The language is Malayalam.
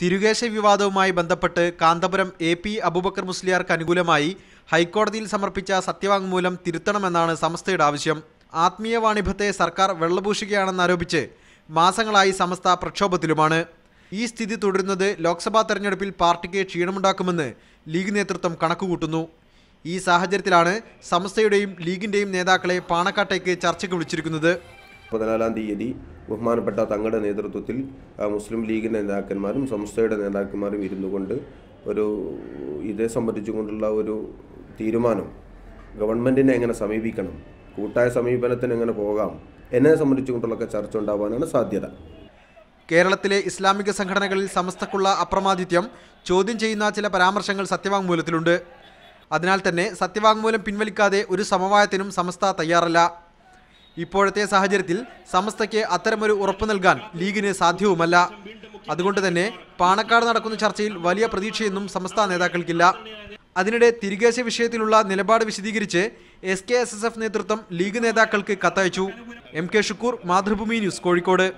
തിരുകേശ വിവാദവുമായി ബന്ധപ്പെട്ട് കാന്തപുരം എ പി അബൂബക്കർ മുസ്ലിയാർക്ക് അനുകൂലമായി ഹൈക്കോടതിയിൽ സമർപ്പിച്ച സത്യവാങ്മൂലം തിരുത്തണമെന്നാണ് സമസ്തയുടെ ആവശ്യം ആത്മീയ വാണിഭത്തെ സർക്കാർ വെള്ളപൂശുകയാണെന്നാരോപിച്ച് മാസങ്ങളായി സമസ്ത പ്രക്ഷോഭത്തിലുമാണ് ഈ സ്ഥിതി തുടരുന്നത് ലോക്സഭാ തെരഞ്ഞെടുപ്പിൽ പാർട്ടിക്ക് ക്ഷീണമുണ്ടാക്കുമെന്ന് ലീഗ് നേതൃത്വം കണക്കുകൂട്ടുന്നു ഈ സാഹചര്യത്തിലാണ് സമസ്തയുടെയും ലീഗിൻ്റെയും നേതാക്കളെ പാണക്കാട്ടേക്ക് ചർച്ചയ്ക്ക് വിളിച്ചിരിക്കുന്നത് പതിനാലാം തീയതി ബഹുമാനപ്പെട്ട തങ്ങളുടെ നേതൃത്വത്തിൽ മുസ്ലിം ലീഗിൻ്റെ നേതാക്കന്മാരും സംസ്ഥയുടെ നേതാക്കന്മാരും ഇരുന്നു കൊണ്ട് ഒരു ഇതേ സംബന്ധിച്ചുകൊണ്ടുള്ള ഒരു തീരുമാനം ഗവൺമെൻറ്റിനെ എങ്ങനെ സമീപിക്കണം കൂട്ടായ സമീപനത്തിന് എങ്ങനെ പോകാം എന്നെ സംബന്ധിച്ചുകൊണ്ടുള്ളൊക്കെ ചർച്ച ഉണ്ടാവാനാണ് സാധ്യത കേരളത്തിലെ ഇസ്ലാമിക സംഘടനകളിൽ സമസ്തക്കുള്ള അപ്രമാദിത്യം ചോദ്യം ചെയ്യുന്ന ചില പരാമർശങ്ങൾ സത്യവാങ്മൂലത്തിലുണ്ട് അതിനാൽ തന്നെ സത്യവാങ്മൂലം പിൻവലിക്കാതെ ഒരു സമവായത്തിനും സമസ്ത തയ്യാറല്ല ഇപ്പോഴത്തെ സാഹചര്യത്തിൽ സമസ്തയ്ക്ക് അത്തരമൊരു ഉറപ്പ് നൽകാൻ ലീഗിന് സാധ്യവുമല്ല അതുകൊണ്ട് തന്നെ പാണക്കാട് നടക്കുന്ന ചർച്ചയിൽ വലിയ പ്രതീക്ഷയൊന്നും സമസ്ത നേതാക്കൾക്കില്ല അതിനിടെ തിരികേശ വിഷയത്തിലുള്ള നിലപാട് വിശദീകരിച്ച് S K S S F നേതൃത്വം ലീഗ് നേതാക്കൾക്ക് കത്തയച്ചു M K Shukkoor Mathrubhumi news Kozhikode